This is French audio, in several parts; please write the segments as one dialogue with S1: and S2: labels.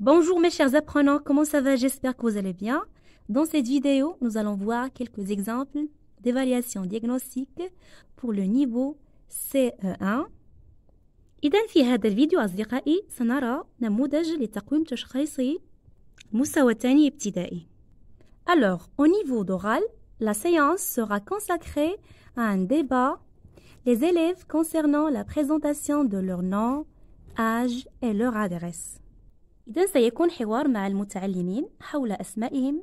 S1: Bonjour mes chers apprenants, comment ça va J'espère que vous allez bien. Dans cette vidéo, nous allons voir quelques exemples d'évaluation diagnostique pour le niveau CE1. Alors, au niveau d'oral, la séance sera consacrée à un débat les élèves concernant la présentation de leur nom, âge et leur adresse. إذا سيكون حوار مع المتعلمين حول أسمائهم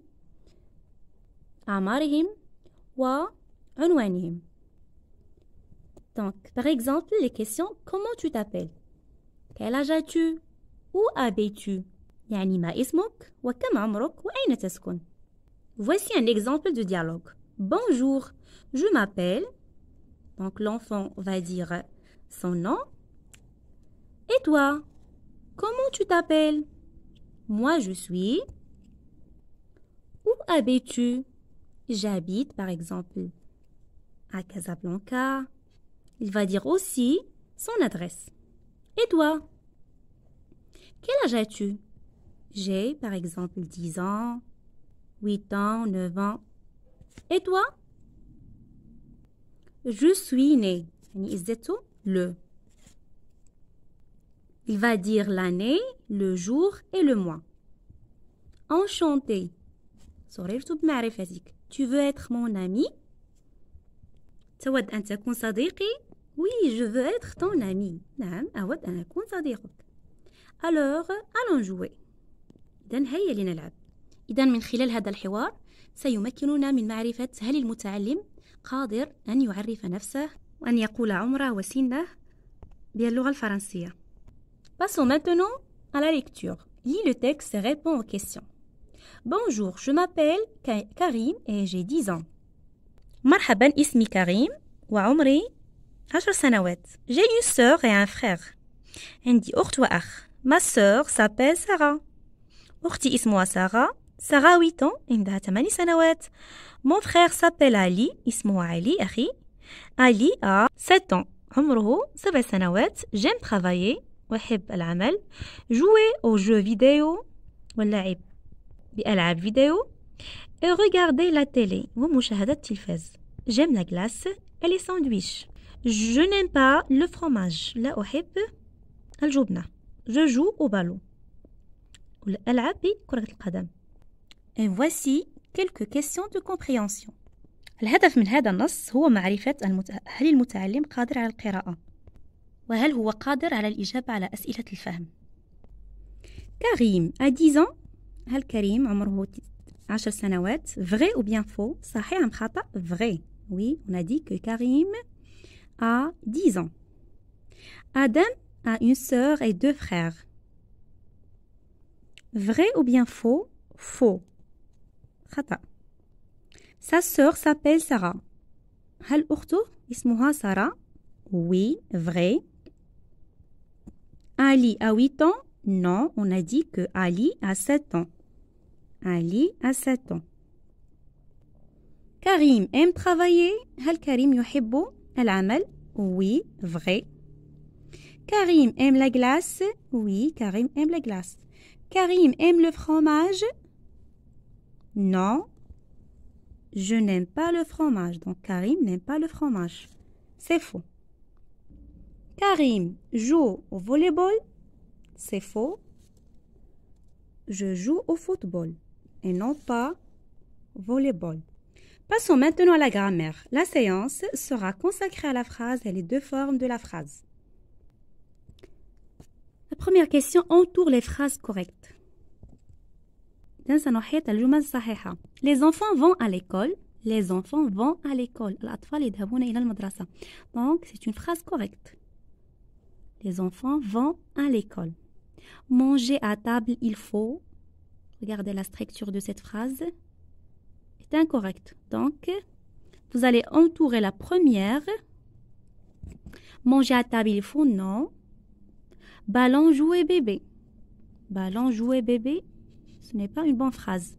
S1: أعمارهم وعنوانهم Donc, par exemple, les questions Comment tu t'appelles Quel âge as-tu Où habites-tu يعني ما اسمك وكم عمرك وأين تسكن Voici un exemple de dialogue. Bonjour, je m'appelle. Donc l'enfant va dire son nom. Et toi Comment tu t'appelles Moi, je suis. Où habites-tu J'habite, par exemple, à Casablanca. Il va dire aussi son adresse. Et toi Quel âge as-tu J'ai, par exemple, 10 ans, 8 ans, 9 ans. Et toi Je suis né. Le. Il va dire l'année, le jour et le mois. Enchanté. Tu veux être mon ami تود أن تكون صديقي Oui, je veux être ton ami. نعم أود أن أكون صديقك. Alors, allons jouer. إذا هيا لنلعب. إذا من خلال هذا الحوار سيمكننا من معرفة هل المتعلم قادر أن يعرف نفسه وأن يقول عمره وسنه باللغة الفرنسية. Passons maintenant à la lecture. Lis le texte et réponds aux questions. Bonjour, je m'appelle Karim et j'ai 10 ans. مرحبا اسمي كريم وعمري 10 سنوات j'ai une sœur et un frère عندي اخت واخ. ma sœur s'appelle Sarah اختي اسمها سارة a 8 ans عندها 8 سنوات mon frère s'appelle Ali اسمه علي اخي. Ali a 7 ans عمره 7 سنوات j'aime travailler أحب العمل جوي أو جو فيديو واللعب بألعاب فيديو أو regarder لا تيلي ومشاهدة التلفاز جيم لا كلاس لي ساندويش جو نيم با لو فروماج لا أحب الجبنة جو جو أو بالو ألعب بكرة القدم إن voici كيلكو كيستيون دو compréhension. الهدف من هذا النص هو معرفة المت... هل المتعلم قادر على القراءة؟ وهل هو قادر على الإجابة على أسئلة الفهم كريم à 10 ans هل كريم عمره 10 سنوات vrai ou bien faux صحيح أم خطأ vrai oui on a dit que Karim a 10 ans Adam a une sœur et deux frères vrai ou bien faux faux خطأ sa sœur s'appelle Sarah هل أخته اسمها سارة oui vrai Ali a 8 ans Non, on a dit que Ali a 7 ans. Ali a 7 ans. Karim aime travailler Hal Karim al-amal Oui, vrai. Karim aime la glace Oui, Karim aime la glace. Karim aime le fromage Non. Je n'aime pas le fromage. Donc Karim n'aime pas le fromage. C'est faux. Karim joue au volleyball. C'est faux. Je joue au football et non pas volleyball. Passons maintenant à la grammaire. La séance sera consacrée à la phrase et les deux formes de la phrase. La première question entoure les phrases correctes. Les enfants vont à l'école. Les enfants vont à l'école. Donc, c'est une phrase correcte. Les enfants vont à l'école. Manger à table, il faut. Regardez la structure de cette phrase. C'est incorrect. Donc, vous allez entourer la première. Manger à table, il faut. Non. Ballon, jouer bébé. Ballon, jouer bébé. Ce n'est pas une bonne phrase.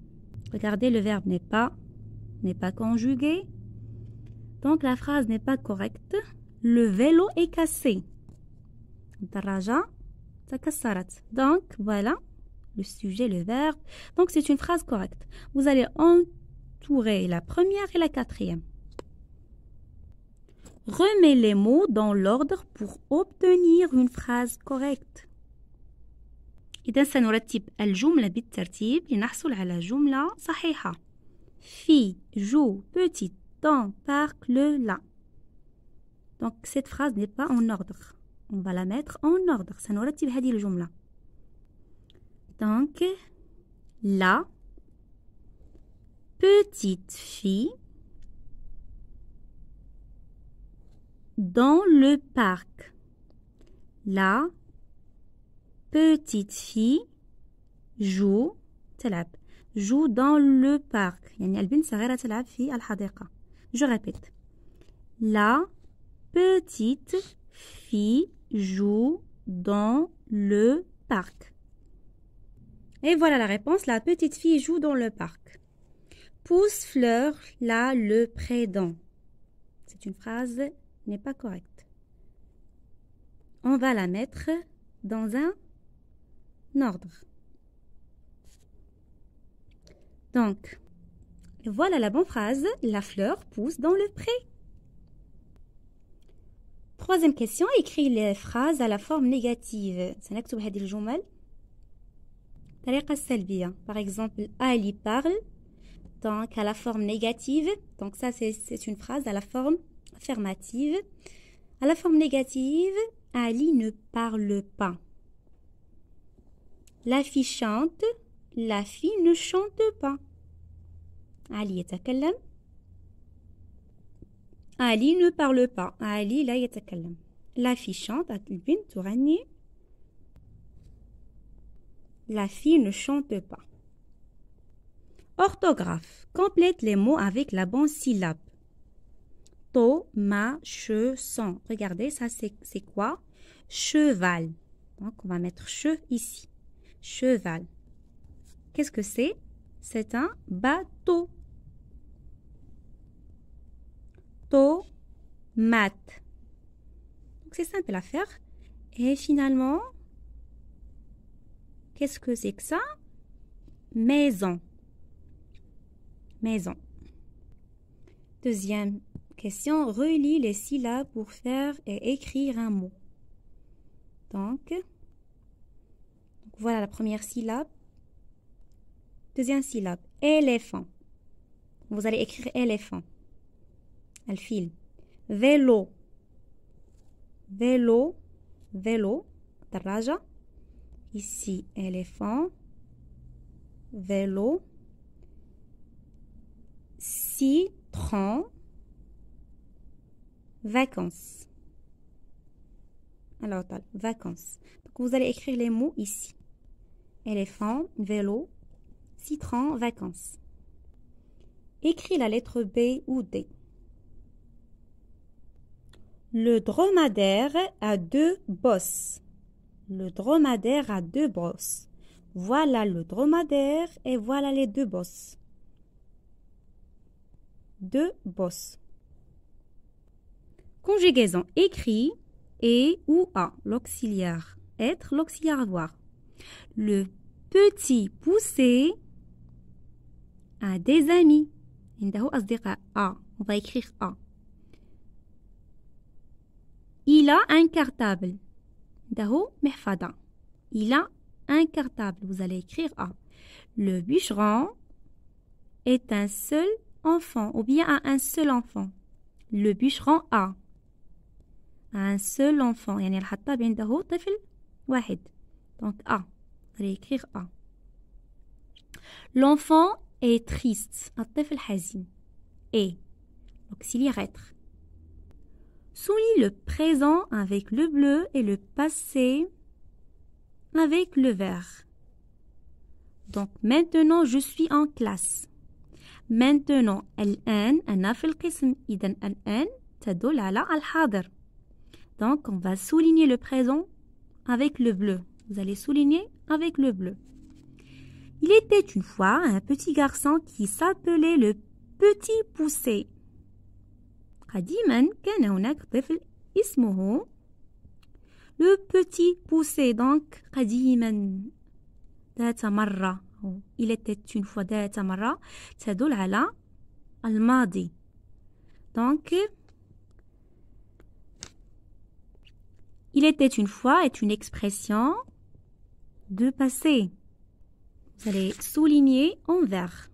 S1: Regardez, le verbe n'est pas, n'est pas conjugué. Donc, la phrase n'est pas correcte. Le vélo est cassé donc voilà le sujet le verbe donc c'est une phrase correcte vous allez entourer la première et la quatrième remets les mots dans l'ordre pour obtenir une phrase correcte Et سنرتب الجملة بالترتيب لنحصل على جملة fille joue petit temps parc le la donc cette phrase n'est pas en ordre on va la mettre en ordre le هذه même donc la petite fille dans le parc la petite fille joue joue dans le parc La je répète la petite fille joue dans le parc. Et voilà la réponse, la petite fille joue dans le parc. Pousse fleur là le prédent. C'est une phrase n'est pas correcte. On va la mettre dans un ordre. Donc, voilà la bonne phrase, la fleur pousse dans le pré. Troisième question, écris les phrases à la forme négative. هذه hein. Par exemple, Ali parle. Donc, à la forme négative. Donc, ça, c'est une phrase à la forme affirmative. À la forme négative, Ali ne parle pas. La fille chante. La fille ne chante pas. Ali est à Ali ne parle pas. Ali la La fille chante, La fille ne chante pas. Orthographe. Complète les mots avec la bonne syllabe. To, ma, che, son. Regardez, ça c'est quoi Cheval. Donc on va mettre che ici. Cheval. Qu'est-ce que c'est C'est un bateau. mat c'est simple à faire. Et finalement, qu'est-ce que c'est que ça Maison. Maison. Deuxième question, relie les syllabes pour faire et écrire un mot. donc voilà la première syllabe. Deuxième syllabe, éléphant. Vous allez écrire éléphant. الفيل فيلو vélo vélo دراجة ici éléphant vélo citron vacances alors vacances vous allez écrire les mots ici éléphant vélo citron vacances écris la lettre B ou D le dromadaire a deux bosses. Le dromadaire a deux bosses. Voilà le dromadaire et voilà les deux bosses. Deux bosses. Conjugaison écrit et ou à l'auxiliaire être, l'auxiliaire avoir. Le petit poussé a des amis. On va écrire A. Il a un cartable. Daho Il a un cartable. Vous allez écrire A. Le bûcheron est un seul enfant ou bien a un seul enfant. Le bûcheron a un seul enfant. يعني الحطاب عنده طفل واحد. Donc A. Vous allez écrire A. L'enfant est triste. à hazin. Et. Donc être souligne le présent avec le bleu et le passé avec le vert. Donc maintenant je suis en classe. Maintenant al en في القسم إذا الآن تدل al Donc on va souligner le présent avec le bleu. Vous allez souligner avec le bleu. Il était une fois un petit garçon qui s'appelait le petit poussé le petit poussé donc قديما il était une fois ذات مرة la على donc il était une fois est une expression de passé vous allez souligner en vert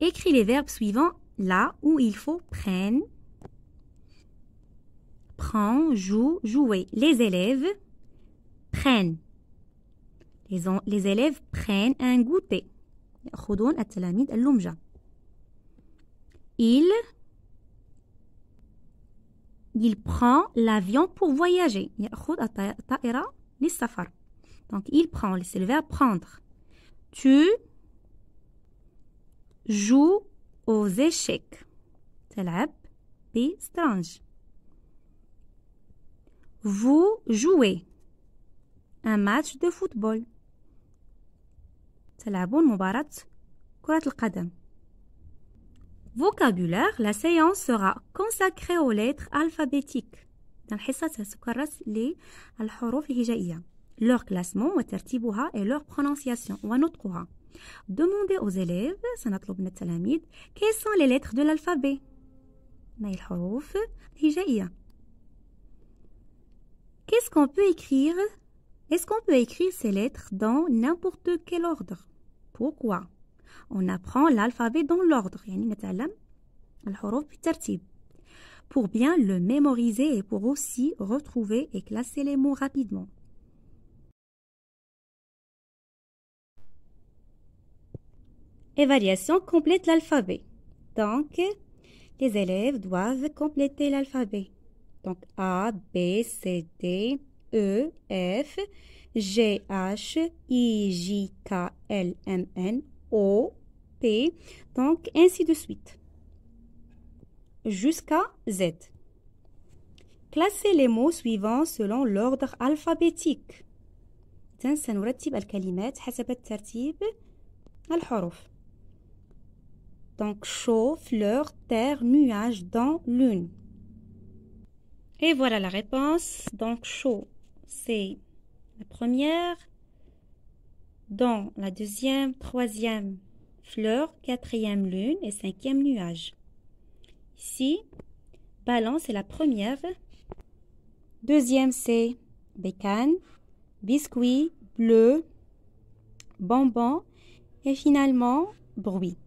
S1: écris les verbes suivants là où il faut prendre, prend, joue, jouer. Les élèves prennent. Les, élèves prennent un goûter. Il, il prend l'avion pour voyager. Donc il prend, les élèves à prendre. Tu joues aux échecs. تلعب strange. Vous jouez un match de football. تلعبون مباراة كرة القدم. Vocabulaire, la séance sera consacrée aux lettres alphabétiques. dans le الحصة les للحروف الهجائية. Leur classement et leur prononciation Demandez aux élèves, quelles sont les lettres de l'alphabet Qu'est-ce qu'on peut écrire Est-ce qu'on peut écrire ces lettres dans n'importe quel ordre Pourquoi On apprend l'alphabet dans l'ordre, pour bien le mémoriser et pour aussi retrouver et classer les mots rapidement. et complète l'alphabet. Donc, les élèves doivent compléter l'alphabet. Donc A, B, C, D, E, F, G, H, I, J, K, L, M, N, O, P, donc ainsi de suite. Jusqu'à Z. Classez les mots suivants selon l'ordre alphabétique. Donc chaud, fleur, terre, nuage, dans lune. Et voilà la réponse. Donc chaud, c'est la première. Dans la deuxième, troisième, fleur, quatrième, lune et cinquième, nuage. Ici, balance est la première. Deuxième, c'est bécane, biscuit, bleu, bonbon et finalement, bruit.